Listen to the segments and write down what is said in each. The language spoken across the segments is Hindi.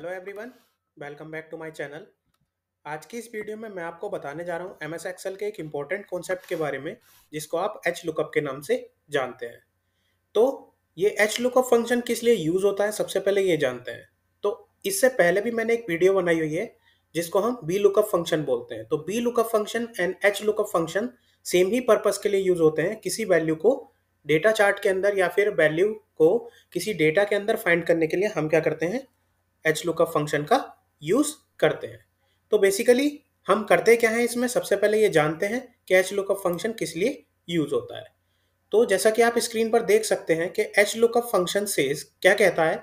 hello everyone welcome back to my channel आज की इस वीडियो में मैं आपको बताने जा रहा हूँ एम एस एक्सल के एक इम्पॉर्टेंट कॉन्सेप्ट के बारे में जिसको आप एच लुकअप के नाम से जानते हैं तो ये एच लुकअप फंक्शन किस लिए यूज़ होता है सबसे पहले ये जानते हैं तो इससे पहले भी मैंने एक वीडियो बनाई हुई है जिसको हम बी लुकअप फंक्शन बोलते हैं तो V lookup function and H lookup function same ही पर्पज़ के लिए यूज़ होते हैं किसी वैल्यू को डेटा चार्ट के अंदर या फिर वैल्यू को किसी डेटा के अंदर फाइंड करने के लिए हम क्या करते हैं एच लुकअप फंक्शन का यूज़ करते हैं तो बेसिकली हम करते क्या हैं इसमें सबसे पहले ये जानते हैं कि एच लुकअप फंक्शन किस लिए यूज़ होता है तो जैसा कि आप स्क्रीन पर देख सकते हैं कि एच लुकअप फंक्शन से क्या कहता है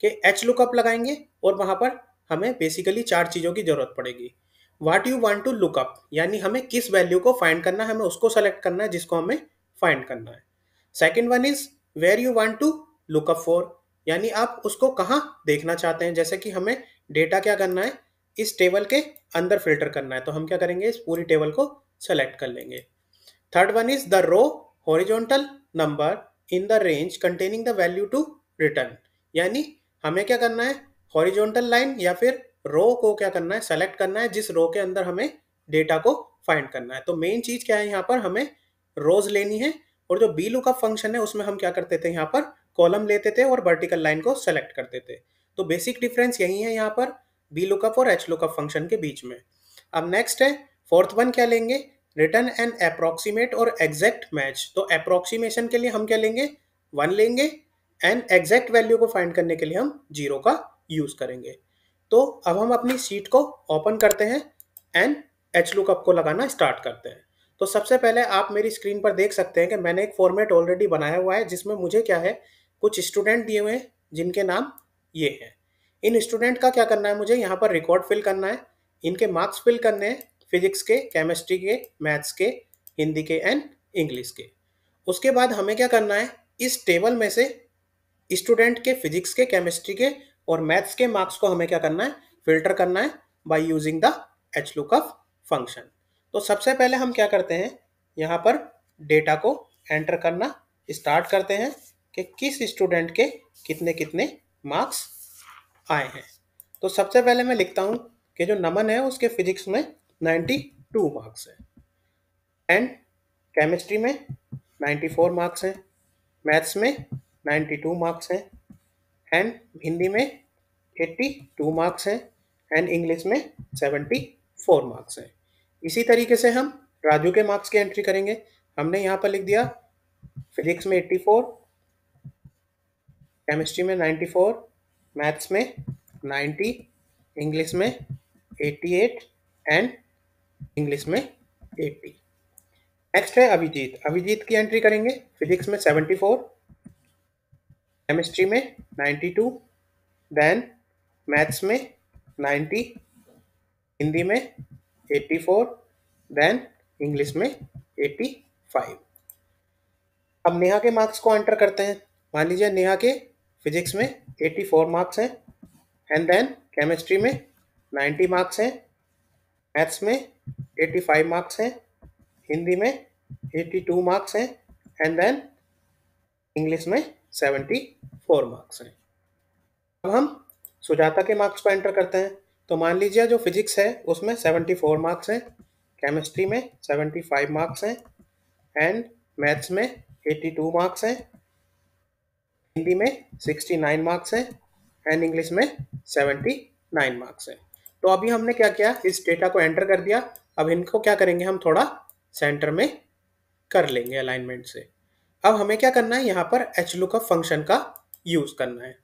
कि एच लुकअप लगाएंगे और वहाँ पर हमें बेसिकली चार चीज़ों की ज़रूरत पड़ेगी what you want to look up यानी हमें किस वैल्यू को फाइंड करना है हमें उसको सेलेक्ट करना है जिसको हमें फाइंड करना है second one is where you want to look up for यानी आप उसको कहाँ देखना चाहते हैं जैसे कि हमें डेटा क्या करना है इस टेबल के अंदर फिल्टर करना है तो हम क्या करेंगे इस पूरी टेबल को सेलेक्ट कर लेंगे third one is the row horizontal number in the range containing the value to return यानी हमें क्या करना है हॉरिजॉन्टल लाइन या फिर रो को क्या करना है सेलेक्ट करना है जिस रो के अंदर हमें डेटा को फाइंड करना है तो मेन चीज क्या है यहाँ पर हमें रोज लेनी है और जो बी लुकअप फंक्शन है उसमें हम क्या करते थे यहाँ पर कॉलम लेते थे और वर्टिकल लाइन को सेलेक्ट करते थे तो बेसिक डिफरेंस यही है यहाँ पर बी लुकअप और एच लुकअप फंक्शन के बीच में अब नेक्स्ट है फोर्थ वन क्या लेंगे रिटर्न एंड अप्रोक्सीमेट और एग्जैक्ट मैच तो अप्रोक्सीमेशन के लिए हम क्या लेंगे वन लेंगे एंड एग्जैक्ट वैल्यू को फाइंड करने के लिए हम जीरो का यूज करेंगे तो अब हम अपनी सीट को ओपन करते हैं एंड एच लुकअप को लगाना स्टार्ट करते हैं तो सबसे पहले आप मेरी स्क्रीन पर देख सकते हैं कि मैंने एक फॉर्मेट ऑलरेडी बनाया हुआ है जिसमें मुझे क्या है कुछ स्टूडेंट दिए हुए हैं जिनके नाम ये हैं इन स्टूडेंट का क्या करना है मुझे यहाँ पर रिकॉर्ड फिल करना है इनके मार्क्स फिल करने हैं फिजिक्स के केमिस्ट्री के मैथ्स के हिंदी के एंड इंग्लिश के उसके बाद हमें क्या करना है इस टेबल में से स्टूडेंट के फिजिक्स के केमिस्ट्री के और मैथ्स के मार्क्स को हमें क्या करना है फिल्टर करना है by using the H lookup function तो सबसे पहले हम क्या करते हैं यहाँ पर डेटा को एंटर करना स्टार्ट करते हैं कि किस स्टूडेंट के कितने कितने मार्क्स आए हैं तो सबसे पहले मैं लिखता हूँ कि जो नमन है उसके फिजिक्स में 92 मार्क्स हैं एंड केमिस्ट्री में 94 मार्क्स हैं मैथ्स में 92 मार्क्स हैं एंड हिंदी में 82 मार्क्स हैं एंड इंग्लिश में 74 मार्क्स हैं इसी तरीके से हम राजू के मार्क्स की एंट्री करेंगे हमने यहाँ पर लिख दिया फिजिक्स में 84 केमिस्ट्री में 94 मैथ्स में 90 इंग्लिश में 88 एंड इंग्लिश में 80 नेक्स्ट है अभिजीत अभिजीत की एंट्री करेंगे फिजिक्स में 74 केमिस्ट्री में 92 देन मैथ्स में 90 हिंदी में 84 देन इंग्लिश में 85 अब नेहा के मार्क्स को एंटर करते हैं मान लीजिए नेहा के फिजिक्स में 84 मार्क्स हैं एंड देन केमिस्ट्री में 90 मार्क्स हैं मैथ्स में 85 मार्क्स हैं हिंदी में 82 मार्क्स हैं एंड देन इंग्लिश में 74 मार्क्स हैं अब हम सुजाता के मार्क्स को एंटर करते हैं तो मान लीजिए जो फिजिक्स है उसमें 74 मार्क्स हैं केमिस्ट्री में 75 मार्क्स हैं एंड मैथ्स में 82 मार्क्स हैं हिंदी में 69 मार्क्स है एंड इंग्लिश में 79 मार्क्स है तो अभी हमने क्या किया इस डेटा को एंटर कर दिया अब इनको क्या करेंगे हम थोड़ा सेंटर में कर लेंगे अलाइनमेंट से अब हमें क्या करना है यहाँ पर एच लुकअप फंक्शन का यूज़ करना है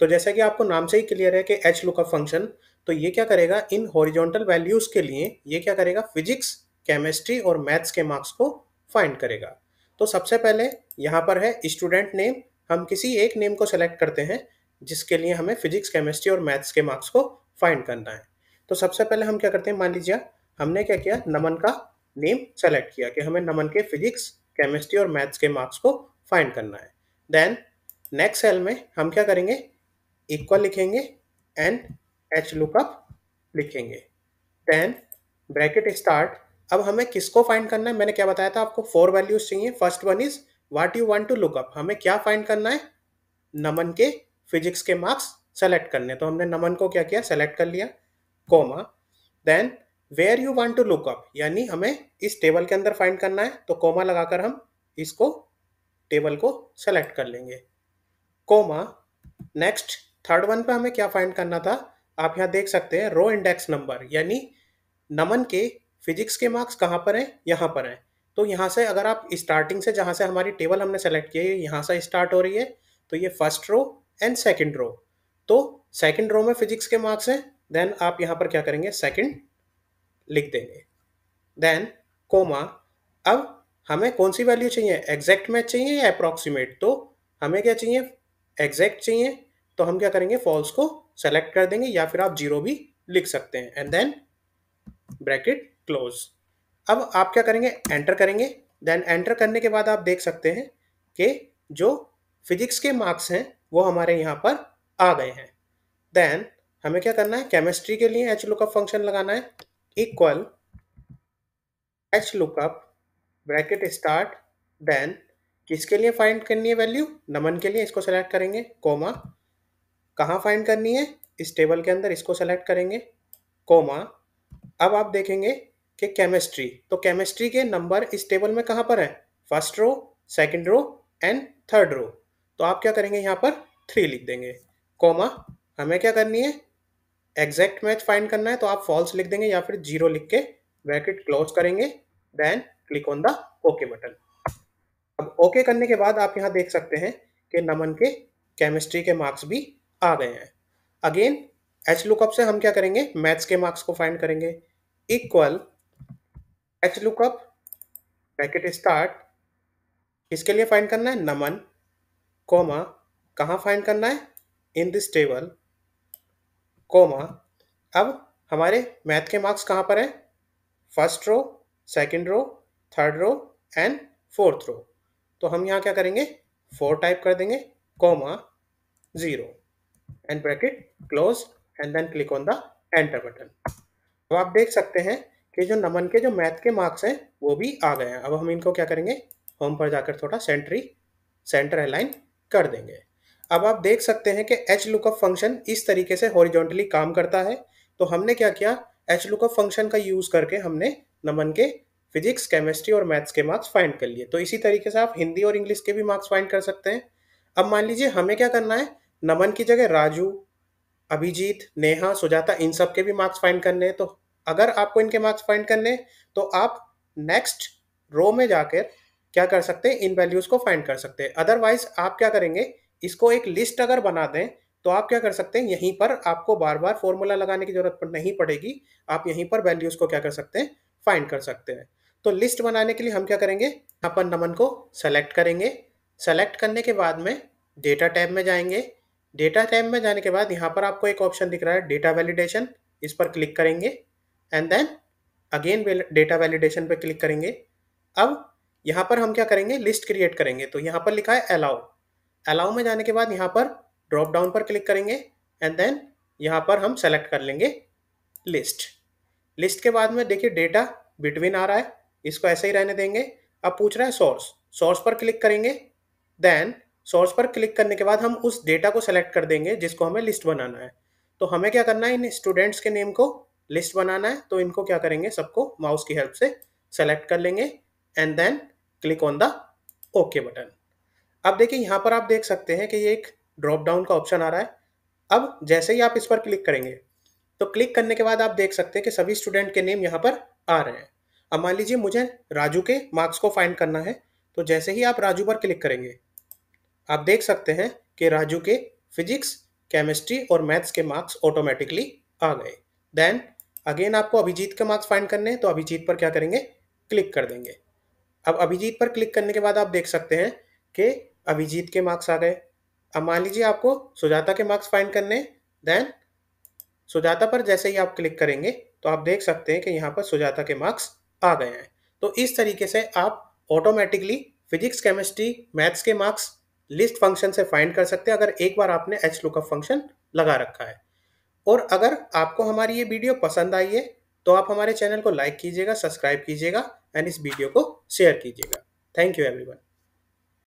तो जैसा कि आपको नाम से ही क्लियर है कि एच लुकअप फंक्शन तो ये क्या करेगा इन हॉरिजॉन्टल वैल्यूज़ के लिए ये क्या करेगा फिजिक्स केमिस्ट्री और मैथ्स के मार्क्स को फाइंड करेगा तो सबसे पहले यहाँ पर है स्टूडेंट नेम हम किसी एक नेम को सेलेक्ट करते हैं जिसके लिए हमें फिजिक्स केमिस्ट्री और मैथ्स के मार्क्स को फाइंड करना है तो सबसे पहले हम क्या करते हैं मान लीजिए हमने क्या किया नमन का नेम सेलेक्ट किया कि हमें नमन के फिजिक्स केमिस्ट्री और मैथ्स के मार्क्स को फाइंड करना है देन नेक्स्ट सेल में हम क्या करेंगे इक्वल लिखेंगे एन एच लुकअप लिखेंगे देन ब्रैकेट स्टार्ट अब हमें किसको फाइंड करना है मैंने क्या बताया था आपको फोर वैल्यूज चाहिए first one is what you want to look up हमें क्या फाइंड करना है नमन के फिजिक्स के मार्क्स सेलेक्ट करने तो हमने नमन को क्या किया सेलेक्ट कर लिया comma then where you want to look up यानी हमें इस टेबल के अंदर फाइंड करना है तो कोमा लगाकर हम इसको टेबल को सेलेक्ट कर लेंगे कोमा नेक्स्ट थर्ड वन पे हमें क्या फाइंड करना था आप यहाँ देख सकते हैं रो इंडेक्स नंबर यानी नमन के फिजिक्स के मार्क्स कहाँ पर हैं यहाँ पर हैं तो यहाँ से अगर आप स्टार्टिंग से जहाँ से हमारी टेबल हमने सेलेक्ट किया है यहाँ से स्टार्ट हो रही है तो ये first row and second row तो सेकेंड रो में फिजिक्स के मार्क्स हैं देन आप यहाँ पर क्या करेंगे सेकेंड लिख देंगे देन कोमा अब हमें कौन सी वैल्यू चाहिए एग्जैक्ट मैच चाहिए या अप्रॉक्सीमेट तो हमें क्या चाहिए एग्जैक्ट चाहिए तो हम क्या करेंगे फॉल्स को सेलेक्ट कर देंगे या फिर आप जीरो भी लिख सकते हैं एंड देन ब्रैकेट क्लोज अब आप क्या करेंगे एंटर करेंगे देन एंटर करने के बाद आप देख सकते हैं कि जो फिजिक्स के मार्क्स हैं वो हमारे यहाँ पर आ गए हैं देन हमें क्या करना है केमिस्ट्री के लिए एच लुकअप फंक्शन लगाना है equal H lookup bracket start then किसके लिए फाइंड करनी है वैल्यू नमन के लिए इसको सेलेक्ट करेंगे कोमा कहाँ फाइंड करनी है इस टेबल के अंदर इसको सेलेक्ट करेंगे कोमा अब आप देखेंगे के केमिस्ट्री तो केमिस्ट्री के नंबर इस टेबल में कहाँ पर है first row second row and third row तो आप क्या करेंगे यहाँ पर थ्री लिख देंगे कॉमा हमें क्या करनी है एग्जैक्ट मैच फाइंड करना है तो आप फॉल्स लिख देंगे या फिर जीरो लिख के ब्रैकेट क्लोज करेंगे then click on the okay button अब ओके करने के बाद आप यहाँ देख सकते हैं कि नमन के केमिस्ट्री के मार्क्स भी आ गए हैं अगेन एच लुकअप से हम क्या करेंगे मैथ्स के मार्क्स को फाइंड करेंगे equal H lookup bracket start इसके लिए फाइंड करना है नमन कोमा कहाँ फाइंड करना है इन दिस टेबल कोमा अब हमारे मैथ के मार्क्स कहाँ पर हैं first row second row third row and fourth row तो हम यहाँ क्या करेंगे फोर टाइप कर देंगे comma zero and bracket close and then click on the enter button अब आप देख सकते हैं कि जो नमन के जो मैथ के मार्क्स हैं वो भी आ गए हैं अब हम इनको क्या करेंगे होम पर जाकर थोड़ा सेंट्री सेंटर अलाइन कर देंगे अब आप देख सकते हैं कि एच लुकअप फंक्शन इस तरीके से हॉरिजॉन्टली काम करता है तो हमने क्या किया एच लुकअप फंक्शन का यूज़ करके हमने नमन के फिजिक्स केमिस्ट्री और मैथ्स के मार्क्स फाइंड कर लिए तो इसी तरीके से आप हिंदी और इंग्लिश के भी मार्क्स फाइंड कर सकते हैं अब मान लीजिए हमें क्या करना है नमन की जगह राजू अभिजीत नेहा सुजाता इन सब के भी मार्क्स फाइंड करने हैं तो अगर आपको इनके मार्क्स फाइंड करने तो आप नेक्स्ट रो में जाकर क्या कर सकते हैं इन वैल्यूज को फाइंड कर सकते हैं अदरवाइज आप क्या करेंगे इसको एक लिस्ट अगर बना दें तो आप क्या कर सकते हैं यहीं पर आपको बार बार फॉर्मूला लगाने की जरूरत नहीं पड़ेगी आप यहीं पर वैल्यूज को क्या कर सकते हैं फाइंड कर सकते हैं तो लिस्ट बनाने के लिए हम क्या करेंगे अपन नमन को सेलेक्ट करेंगे सेलेक्ट करने के बाद में डेटा टैब में जाएंगे डेटा टैब में जाने के बाद यहाँ पर आपको एक ऑप्शन दिख रहा है डेटा वैलिडेशन इस पर क्लिक करेंगे and then again data validation पे क्लिक करेंगे अब यहाँ पर हम क्या करेंगे लिस्ट क्रिएट करेंगे तो यहाँ पर लिखा है अलाउ अलाउ में जाने के बाद यहाँ पर ड्रॉप डाउन पर क्लिक करेंगे एंड देन यहाँ पर हम सेलेक्ट कर लेंगे लिस्ट लिस्ट के बाद में देखिए डेटा बिटवीन आ रहा है इसको ऐसे ही रहने देंगे अब पूछ रहा है सोर्स सोर्स पर क्लिक करेंगे देन सोर्स पर क्लिक करने के बाद हम उस डेटा को सेलेक्ट कर देंगे जिसको हमें लिस्ट बनाना है तो हमें क्या करना है इन स्टूडेंट्स के नेम को लिस्ट बनाना है तो इनको क्या करेंगे सबको माउस की हेल्प से सेलेक्ट कर लेंगे and then click on the okay button अब देखिए यहाँ पर आप देख सकते हैं कि ये एक ड्रॉप डाउन का ऑप्शन आ रहा है अब जैसे ही आप इस पर क्लिक करेंगे तो क्लिक करने के बाद आप देख सकते हैं कि सभी स्टूडेंट के नेम यहाँ पर आ रहे हैं अब मान लीजिए मुझे राजू के मार्क्स को फाइंड करना है तो जैसे ही आप राजू पर क्लिक करेंगे आप देख सकते हैं कि राजू के फिजिक्स केमिस्ट्री और मैथ्स के मार्क्स ऑटोमेटिकली आ गए देन अगेन आपको अभिजीत के मार्क्स फाइंड करने हैं तो अभिजीत पर क्या करेंगे क्लिक कर देंगे अब अभिजीत पर क्लिक करने के बाद आप देख सकते हैं कि अभिजीत के मार्क्स आ गए अब मान लीजिए आपको सुजाता के मार्क्स फाइंड करने देन सुजाता पर जैसे ही आप क्लिक करेंगे तो आप देख सकते हैं कि यहाँ पर सुजाता के मार्क्स आ गए हैं तो इस तरीके से आप ऑटोमेटिकली फिजिक्स केमिस्ट्री मैथ्स के मार्क्स लिस्ट फंक्शन से फाइंड कर सकते हैं अगर एक बार आपने एच लुकअप फंक्शन लगा रखा है और अगर आपको हमारी ये वीडियो पसंद आई है तो आप हमारे चैनल को लाइक कीजिएगा सब्सक्राइब कीजिएगा एंड इस वीडियो को शेयर कीजिएगा थैंक यू एवरीवन